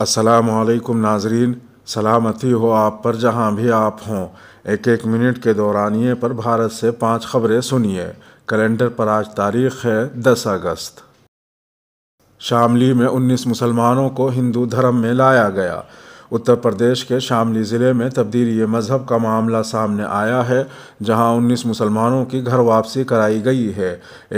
असलकम नाजरीन सलामती हो आप पर जहां भी आप हों एक एक मिनट के दौरानिए पर भारत से पांच खबरें सुनिए कैलेंडर पर आज तारीख है 10 अगस्त शामली में 19 मुसलमानों को हिंदू धर्म में लाया गया उत्तर प्रदेश के शामली ज़िले में तब्दीली मज़हब का मामला सामने आया है जहां 19 मुसलमानों की घर वापसी कराई गई है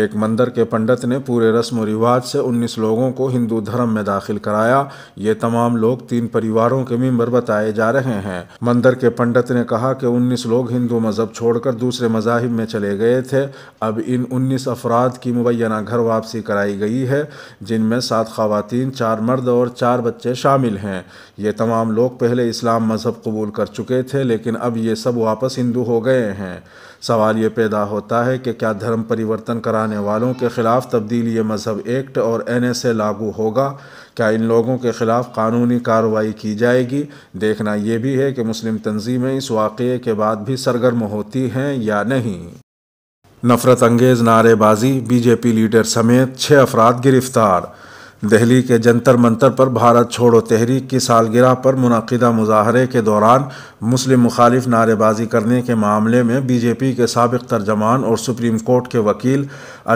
एक मंदिर के पंडित ने पूरे रस्म रिवाज से 19 लोगों को हिंदू धर्म में दाखिल कराया ये तमाम लोग तीन परिवारों के मेम्बर बताए जा रहे हैं मंदिर के पंडित ने कहा कि उन्नीस लोग हिंदू मज़हब छोड़कर दूसरे मजाहब में चले गए थे अब इन उन्नीस अफराद की मुबैना घर वापसी कराई गई है जिनमें सात खातन चार मर्द और चार बच्चे शामिल हैं ये तमाम तमाम लोग पहले इस्लाम मज़हब कबूल कर चुके थे लेकिन अब ये सब वापस हिंदू हो गए हैं सवाल ये पैदा होता है कि क्या धर्म परिवर्तन कराने वालों के ख़िलाफ़ तब्दील ये मज़हब एक्ट और एन एस ए लागू होगा क्या इन लोगों के ख़िलाफ़ कानूनी कार्रवाई की जाएगी देखना यह भी है कि मुस्लिम तंजीमें इस वाक़े के बाद भी सरगर्म होती हैं या नहीं नफरत अंगेज़ नारेबाजी बीजेपी लीडर समेत छः अफराद गिरफ़्तार दिल्ली के जंतर मंतर पर भारत छोड़ो तहरीक की सालगिरह पर मुनदा मुजाहरे के दौरान मुस्लिम मुखालिफ नारेबाजी करने के मामले में बीजेपी के सबक तर्जमान और सुप्रीम कोर्ट के वकील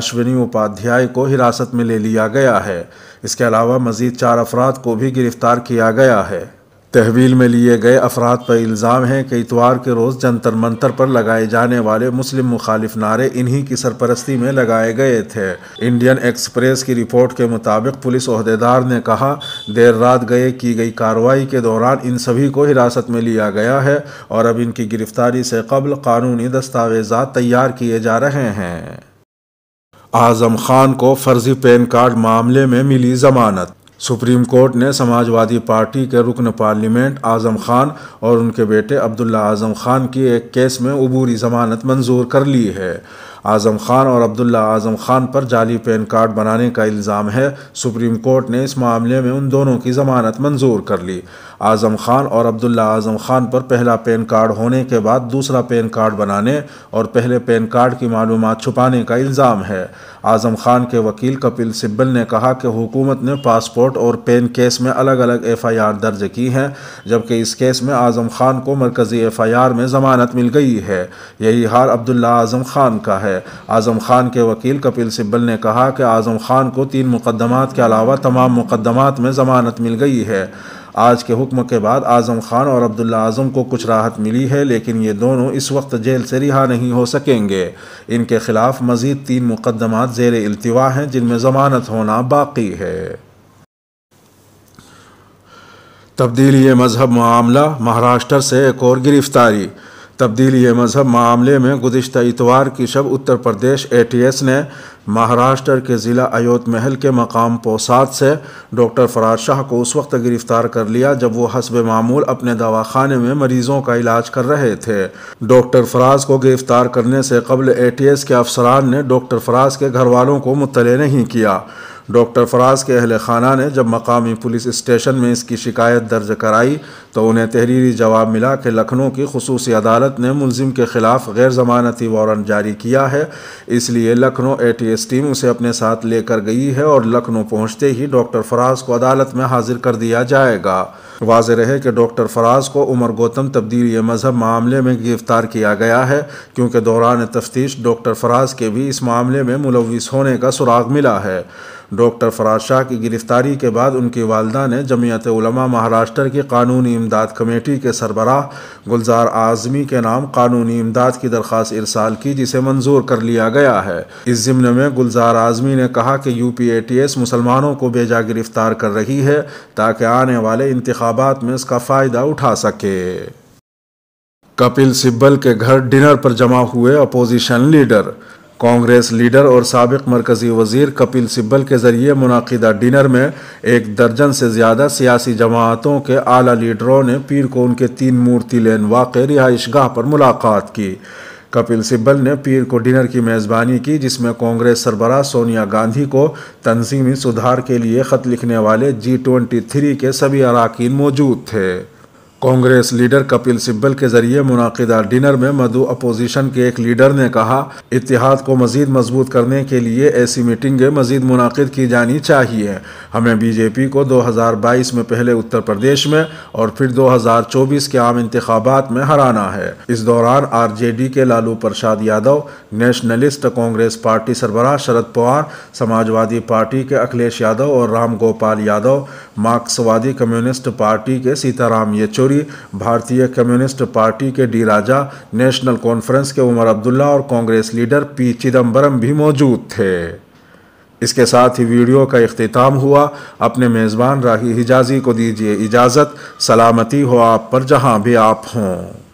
अश्विनी उपाध्याय को हिरासत में ले लिया गया है इसके अलावा मजीद चार अफराद को भी गिरफ्तार किया गया है तहवील में लिए गए अफराद पर इल्ज़ाम है कि इतवार के रोज़ जंतर मंतर पर लगाए जाने वाले मुस्लिम मुखालिफ नारे इन्हीं की सरपरस्ती में लगाए गए थे इंडियन एक्सप्रेस की रिपोर्ट के मुताबिक पुलिस अहदेदार ने कहा देर रात गए की गई कार्रवाई के दौरान इन सभी को हिरासत में लिया गया है और अब इनकी गिरफ्तारी से कबल कानूनी दस्तावेजा तैयार किए जा रहे हैं आज़म खान को फर्जी पैन कार्ड मामले में मिली जमानत सुप्रीम कोर्ट ने समाजवादी पार्टी के रुकन पार्लियामेंट आज़म खान और उनके बेटे अब्दुल्ला आज़म खान की एक केस में अबूरी ज़मानत मंजूर कर ली है आज़म खान और अब्दुल्ला आज़म खान पर जाली पैन कार्ड बनाने का इल्ज़ाम है सुप्रीम कोर्ट ने इस मामले में उन दोनों की ज़मानत मंजूर कर ली आज़म खान और अब्दुल्ला आज़म खान पर पहला पैन कार्ड होने के बाद दूसरा पैन कार्ड बनाने और पहले पैन कार्ड की मालूम छुपाने का इल्ज़ाम है आज़म खान के वकील कपिल सिब्बल ने कहा कि हुकूमत ने पासपोर्ट और पेन केस में अलग अलग एफ़ आई आर दर्ज की हैं जबकि इस केस में आज़म खान को मरकज़ी एफ़ आई आर में ज़मानत मिल गई है यही हार अब्दुल्ला आज़म खान का है है आज़म खान के वकील कपिल सिब्बल ने कहा कि आज़म खान को तीन मुकदमात के अलावा तमाम मुकदमात में ज़मानत मिल गई है आज के हुक्म के बाद आज़म खान और अब्दुल्ला आज़म को कुछ राहत मिली है लेकिन ये दोनों इस वक्त जेल से रिहा नहीं हो सकेंगे इनके खिलाफ मज़ीद तीन मुकदमात जेर अल्तवा हैं जिनमें ज़मानत होना बाकी है तब्दीली मजहब मामला महाराष्ट्र से एक और गिरफ्तारी तब्दीली मजहब मामले में गुजशत इतवार की शब उत्तर प्रदेश ए टी एस ने महाराष्ट्र के ज़िला अयोध महल के मकाम पोसाद से डॉक्टर फराज शाह को उस वक्त गिरफ्तार कर लिया जब वो हसब मामूल अपने दवाखाने में मरीजों का इलाज कर रहे थे डॉक्टर फराज को गिरफ्तार करने से कबल ए टी एस के अफसरान ने डॉक्टर फराज के घर वालों को मुतले नहीं किया डॉक्टर फराज के अहल खाना ने जब मकामी पुलिस स्टेशन में इसकी शिकायत दर्ज कराई तो उन्हें तहरीरी जवाब मिला कि लखनऊ की खसूस अदालत ने मुलजिम के ख़िलाफ़ गैर ज़मानती वारंट जारी किया है इसलिए Lucknow A T S team उसे अपने साथ लेकर गई है और लखनऊ पहुँचते ही डॉक्टर फराज को अदालत में हाजिर कर दिया जाएगा वाज रहे कि डॉक्टर फराज को उमर गौतम तब्दीली मजहब मामले में गिरफ्तार किया गया है क्योंकि दौरान तफ्तीश डॉक्टर फराज के भी इस मामले में मुलविस होने का सुराग मिला है डॉक्टर फराज शाह की गिरफ्तारी के बाद उनकी वालदा ने जमीयत उलमा महाराष्ट्र की कानूनी इमदाद कमेटी के सरबराह गुलजार आज़मी के नाम कानूनी इमदाद की दरख्वास्त इरसाल की जिसे मंजूर कर लिया गया है इस जिम्न में गुलजार आज़मी ने कहा कि U P A T S मुसलमानों को बेजा गिरफ्तार कर रही है ताकि आने वाले इंतबात में इसका फ़ायदा उठा सके कपिल सिब्बल के घर डिनर पर जमा हुए अपोजिशन लीडर कांग्रेस लीडर और सबक मरकज़ी वजीर कपिल सिब्बल के ज़रिए मुनदा डिनर में एक दर्जन से ज़्यादा सियासी जमातों के आला लीडरों ने पीर को उनके तीन मूर्ति लेन वाक़ रिहाइश गाह पर मुलाकात की कपिल सिब्बल ने पीर को डिनर की मेज़बानी की जिसमें कांग्रेस सरबराह सोनिया गांधी को तनजीमी सुधार के लिए ख़त लिखने वाले जी ट्वेंटी थ्री के सभी अरकान मौजूद थे कांग्रेस लीडर कपिल सिब्बल के जरिए मुनदा डिनर में मधु अपोजिशन के एक लीडर ने कहा इतिहाद को मजीद मजबूत करने के लिए ऐसी मीटिंगें मजीद मुनद की जानी चाहिए हमें बीजेपी को 2022 में पहले उत्तर प्रदेश में और फिर 2024 के आम इंतबात में हराना है इस दौरान आर जे डी के Lalu Prasad Yadav Nationalist Congress Party सरबराह शरद पवार समाजवादी पार्टी के अखिलेश यादव और राम गोपाल यादव मार्क्सवादी कम्युनिस्ट पार्टी के सीताराम येचुरी भारतीय कम्युनिस्ट पार्टी के डी राजा नेशनल कॉन्फ्रेंस के उमर अब्दुल्ला और कांग्रेस लीडर पी चिदम्बरम भी मौजूद थे इसके साथ ही वीडियो का अख्ताम हुआ अपने मेज़बान राही हिजाजी को दीजिए इजाज़त सलामती हो आप पर जहाँ भी आप हों